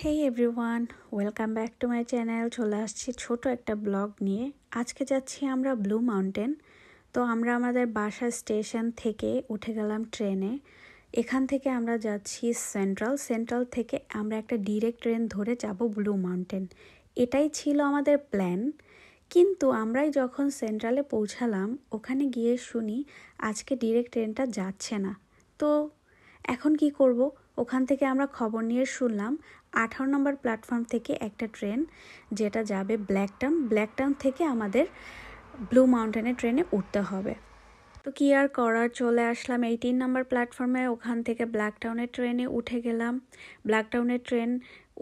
hey everyone welcome back to my channel চলে আসছি ছোট একটা ব্লগ নিয়ে আজকে যাচ্ছি আমরা ব্লু মাউন্টেন তো আমরা আমাদের বাসা স্টেশন থেকে উঠে গেলাম ট্রেনে এখান থেকে আমরা যাচ্ছি সেন্ট্রাল সেন্ট্রাল থেকে আমরা একটা ডিরেক্ট ট্রেন ধরে যাব ব্লু মাউন্টেন এটাই ছিল আমাদের প্ল্যান কিন্তু আমরাই যখন সেন্ট্রালে পৌঁছালাম ওখানে গিয়ে শুনি আজকে ডিরেক্ট ট্রেনটা যাচ্ছে না তো এখন কি করব ওখান থেকে আমরা খবর নিয়ে শুনলাম আঠারো নম্বর প্ল্যাটফর্ম থেকে একটা ট্রেন যেটা যাবে ব্ল্যাক ব্ল্যাক টার্ন থেকে আমাদের ব্লু মাউন্টেনের ট্রেনে উঠতে হবে তো কি আর করার চলে আসলাম এই তিন নম্বর প্ল্যাটফর্মে ওখান থেকে ব্ল্যাক টাউনের ট্রেনে উঠে গেলাম ব্ল্যাক টাউনের ট্রেন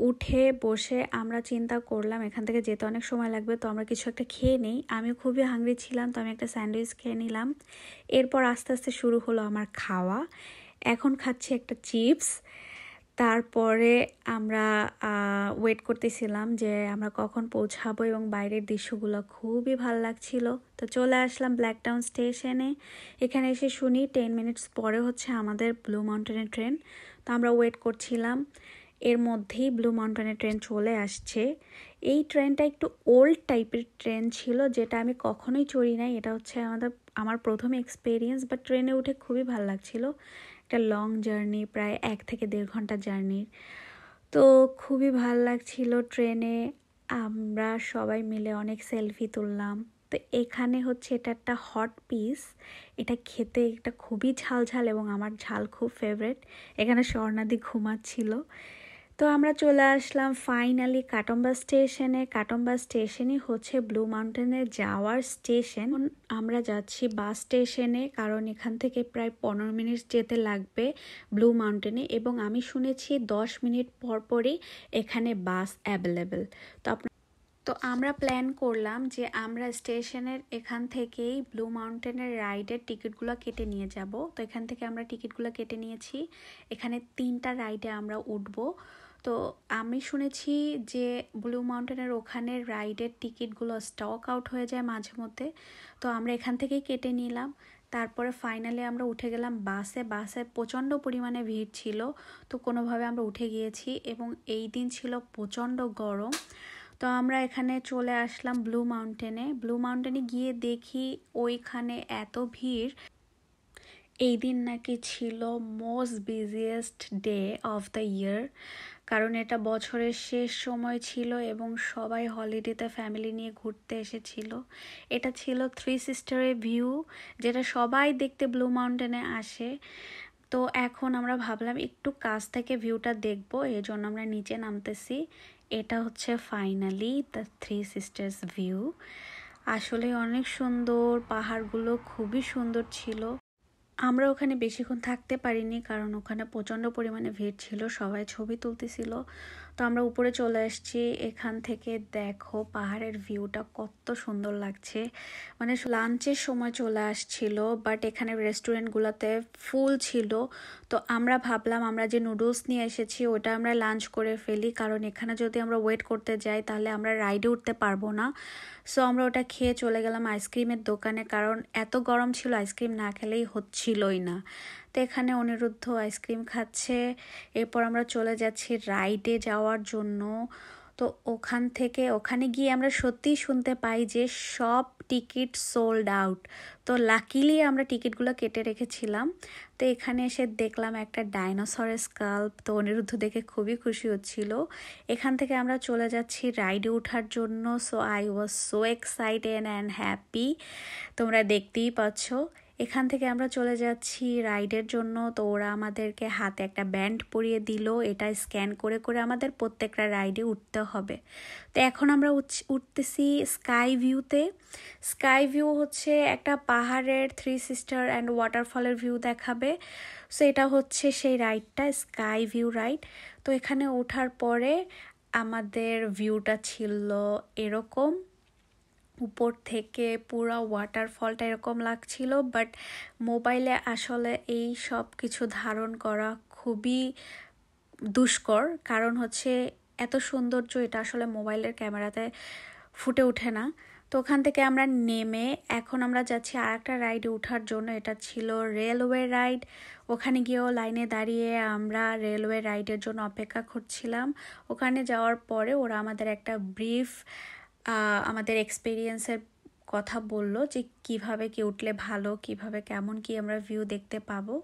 উঠে বসে আমরা চিন্তা করলাম এখান থেকে যেতে অনেক সময় লাগবে তো আমরা কিছু একটা খেয়ে নিই আমি খুবই হাঙ্গরি ছিলাম তো আমি একটা স্যান্ডউইচ খেয়ে নিলাম এরপর আস্তে আস্তে শুরু হলো আমার খাওয়া এখন খাচ্ছি একটা চিপস তারপরে আমরা ওয়েট করতেছিলাম যে আমরা কখন পৌঁছাবো এবং বাইরের দৃশ্যগুলো খুবই ভালো লাগছিল তো চলে আসলাম ব্ল্যাকটাউন স্টেশনে এখানে এসে শুনি টেন মিনিটস পরে হচ্ছে আমাদের ব্লু মাউন্টেনের ট্রেন তো আমরা ওয়েট করছিলাম এর মধ্যেই ব্লু মাউন্টেনের ট্রেন চলে আসছে এই ট্রেনটা একটু ওল্ড টাইপের ট্রেন ছিল যেটা আমি কখনোই চড়ি নাই এটা হচ্ছে আমাদের আমার প্রথম এক্সপিরিয়েন্স বা ট্রেনে উঠে খুবই ভালো লাগছিল একটা লং জার্নি প্রায় এক থেকে দেড় ঘন্টা জার্নির তো খুবই ভাল লাগছিল ট্রেনে আমরা সবাই মিলে অনেক সেলফি তুললাম তো এখানে হচ্ছে এটা একটা হট পিস এটা খেতে এটা খুবই ঝাল ঝাল এবং আমার ঝাল খুব ফেভারেট এখানে স্বর্ণাদি ঘুমাচ্ছিল তো আমরা চলে আসলাম ফাইনালি কাটম্বা স্টেশনে কাটম্বা স্টেশনই হচ্ছে ব্লু মাউন্টেনে যাওয়ার স্টেশন আমরা যাচ্ছি বাস স্টেশনে কারণ এখান থেকে প্রায় পনেরো মিনিট যেতে লাগবে ব্লু মাউন্টেনে এবং আমি শুনেছি দশ মিনিট পর পরই এখানে বাস অ্যাভেলেবেল তো আপনার তো আমরা প্ল্যান করলাম যে আমরা স্টেশনের এখান থেকেই ব্লু মাউন্টেনের রাইডের টিকিটগুলো কেটে নিয়ে যাব তো এখান থেকে আমরা টিকিটগুলো কেটে নিয়েছি এখানে তিনটা রাইডে আমরা উঠবো তো আমি শুনেছি যে ব্লু মাউন্টেনের ওখানে রাইডের টিকিটগুলো স্টক আউট হয়ে যায় মাঝে মধ্যে তো আমরা এখান থেকেই কেটে নিলাম তারপরে ফাইনালি আমরা উঠে গেলাম বাসে বাসে প্রচণ্ড পরিমাণে ভিড় ছিল তো কোনোভাবে আমরা উঠে গিয়েছি এবং এই দিন ছিল প্রচণ্ড গরম তো আমরা এখানে চলে আসলাম ব্লু মাউন্টেনে ব্লু মাউন্টেনে গিয়ে দেখি ওইখানে এত ভিড় এই দিন নাকি ছিল most busiest day of the year কারণ এটা বছরের শেষ সময় ছিল এবং সবাই হলিডেতে ফ্যামিলি নিয়ে ঘুরতে এসেছিল এটা ছিল থ্রি সিস্টারের ভিউ যেটা সবাই দেখতে ব্লু মাউন্টেনে আসে তো এখন আমরা ভাবলাম একটু কাছ থেকে ভিউটা দেখব এই জন্য আমরা নিচে নামতেছি এটা হচ্ছে finally the three sisters view আসলে অনেক সুন্দর পাহাড়গুলো খুবই সুন্দর ছিল আমরা ওখানে বেশিক্ষণ থাকতে পারিনি কারণ ওখানে প্রচণ্ড পরিমাণে ভিড় ছিল সবাই ছবি তুলতেছিল তো আমরা উপরে চলে এসেছি এখান থেকে দেখো পাহাড়ের ভিউটা কত সুন্দর লাগছে মানে লাঞ্চের সময় চলে আসছিল বাট এখানে রেস্টুরেন্টগুলোতে ফুল ছিল তো আমরা ভাবলাম আমরা যে নুডলস নিয়ে এসেছি ওটা আমরা লাঞ্চ করে ফেলি কারণ এখানে যদি আমরা ওয়েট করতে যাই তাহলে আমরা রাইডে উঠতে পারবো না সো আমরা ওটা খেয়ে চলে গেলাম আইসক্রিমের দোকানে কারণ এত গরম ছিল আইসক্রিম না খেলেই হচ্ছিলই না তো এখানে অনিরুদ্ধ আইসক্রিম খাচ্ছে এরপর আমরা চলে যাচ্ছি রাইডে যাওয়া যাওয়ার জন্য তো ওখান থেকে ওখানে গিয়ে আমরা সত্যিই শুনতে পাই যে সব টিকিট সোল্ড আউট তো লাকিলি আমরা টিকিটগুলো কেটে রেখেছিলাম তো এখানে এসে দেখলাম একটা ডাইনোসরের স্কাল্প তো অনিরুদ্ধ দেখে খুবই খুশি হচ্ছিল এখান থেকে আমরা চলে যাচ্ছি রাইডে ওঠার জন্য so I was so excited and happy তোমরা দেখতেই পাচ্ছ এখান থেকে আমরা চলে যাচ্ছি রাইডের জন্য তো ওরা আমাদেরকে হাতে একটা ব্যান্ড পরিয়ে দিল এটা স্ক্যান করে করে আমাদের প্রত্যেকটা রাইডে উঠতে হবে তো এখন আমরা উঠতেছি স্কাই ভিউতে স্কাই ভিউ হচ্ছে একটা পাহাড়ের থ্রি সিস্টার অ্যান্ড ওয়াটারফলের ভিউ দেখাবে সো এটা হচ্ছে সেই রাইডটা স্কাই ভিউ রাইড তো এখানে ওঠার পরে আমাদের ভিউটা ছিল এরকম উপর থেকে পুরো ওয়াটারফলটা এরকম লাগছিল বাট মোবাইলে আসলে এই সব কিছু ধারণ করা খুবই দুষ্কর কারণ হচ্ছে এত সৌন্দর্য এটা আসলে মোবাইলের ক্যামেরাতে ফুটে ওঠে না তো ওখান থেকে আমরা নেমে এখন আমরা যাচ্ছি আর একটা রাইডে ওঠার জন্য এটা ছিল রেলওয়ে রাইড ওখানে গিয়েও লাইনে দাঁড়িয়ে আমরা রেলওয়ে রাইডের জন্য অপেক্ষা করছিলাম ওখানে যাওয়ার পরে ওরা আমাদের একটা ব্রিফ আমাদের এক্সপিরিয়েন্সের কথা বলল যে কিভাবে কি উঠলে ভালো কিভাবে কেমন কি আমরা ভিউ দেখতে পাবো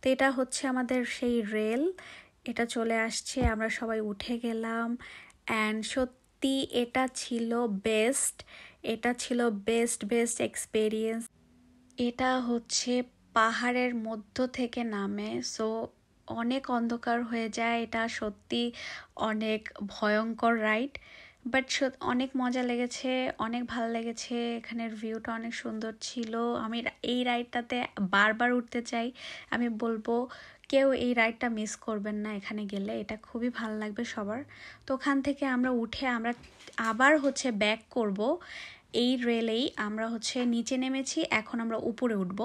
তো এটা হচ্ছে আমাদের সেই রেল এটা চলে আসছে আমরা সবাই উঠে গেলাম অ্যান্ড সত্যি এটা ছিল বেস্ট এটা ছিল বেস্ট বেস্ট এক্সপিরিয়েন্স এটা হচ্ছে পাহাড়ের মধ্য থেকে নামে সো অনেক অন্ধকার হয়ে যায় এটা সত্যি অনেক ভয়ঙ্কর রাইড বাট অনেক মজা লেগেছে অনেক ভালো লেগেছে এখানের ভিউটা অনেক সুন্দর ছিল আমি এই রাইডটাতে বারবার উঠতে চাই আমি বলবো কেউ এই রাইডটা মিস করবেন না এখানে গেলে এটা খুবই ভালো লাগবে সবার তো ওখান থেকে আমরা উঠে আমরা আবার হচ্ছে ব্যাক করব এই রেলেই আমরা হচ্ছে নিচে নেমেছি এখন আমরা উপরে উঠব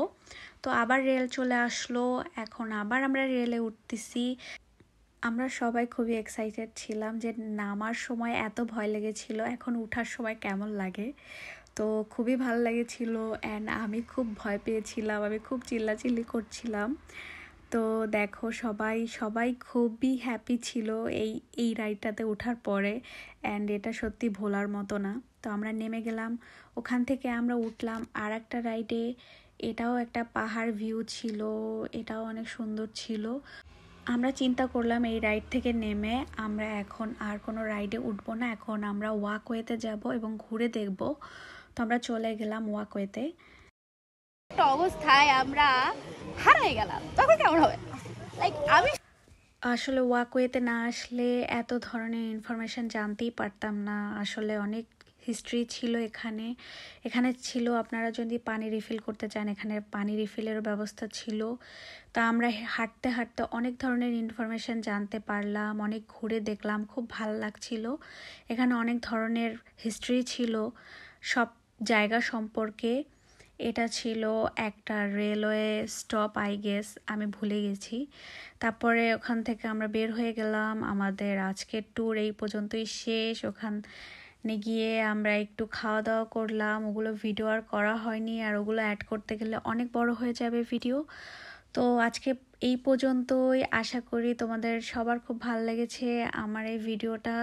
তো আবার রেল চলে আসলো এখন আবার আমরা রেলে উঠতেছি আমরা সবাই খুবই এক্সাইটেড ছিলাম যে নামার সময় এত ভয় লেগেছিল এখন উঠার সময় কেমন লাগে তো খুবই ভালো লেগেছিল অ্যান্ড আমি খুব ভয় পেয়েছিলাম আমি খুব চিল্লাচিল্লি করছিলাম তো দেখো সবাই সবাই খুবই হ্যাপি ছিল এই এই রাইডটাতে ওঠার পরে অ্যান্ড এটা সত্যি ভোলার মতো না তো আমরা নেমে গেলাম ওখান থেকে আমরা উঠলাম আর একটা রাইডে এটাও একটা পাহাড় ভিউ ছিল এটাও অনেক সুন্দর ছিল আমরা চিন্তা করলাম এই রাইড থেকে নেমে আমরা এখন আর কোনো রাইডে উঠব না এখন আমরা ওয়াকওয়েতে যাব এবং ঘুরে দেখব তো আমরা চলে গেলাম ওয়াকওয়েতে অবস্থায় আমরা হারাই গেলাম তখন কেমন হবে লাইক আমি আসলে ওয়াকওয়েতে না আসলে এত ধরনের ইনফরমেশান জানতেই পারতাম না আসলে অনেক হিস্ট্রি ছিল এখানে এখানে ছিল আপনারা যদি পানি রিফিল করতে চান এখানে পানি রিফিলেরও ব্যবস্থা ছিল তা আমরা হাঁটতে হাঁটতে অনেক ধরনের ইনফরমেশান জানতে পারলাম অনেক ঘুরে দেখলাম খুব ভালো লাগছিল এখানে অনেক ধরনের হিস্ট্রি ছিল সব জায়গা সম্পর্কে এটা ছিল একটা রেলওয়ে স্টপ আই গেস আমি ভুলে গেছি তারপরে ওখান থেকে আমরা বের হয়ে গেলাম আমাদের আজকের ট্যুর এই পর্যন্তই শেষ ওখান গিয়ে আমরা একটু খাওয়া দাওয়া করলাম ওগুলো ভিডিও আর করা হয়নি আর ওগুলো অ্যাড করতে গেলে অনেক বড় হয়ে যাবে ভিডিও তো আজকে এই পর্যন্তই আশা করি তোমাদের সবার খুব ভালো লেগেছে আমার এই ভিডিওটা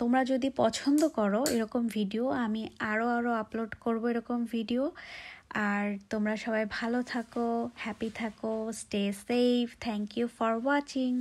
তোমরা যদি পছন্দ করো এরকম ভিডিও আমি আরও আরও আপলোড করব এরকম ভিডিও আর তোমরা সবাই ভালো থাকো হ্যাপি থাকো stay safe thank you for watching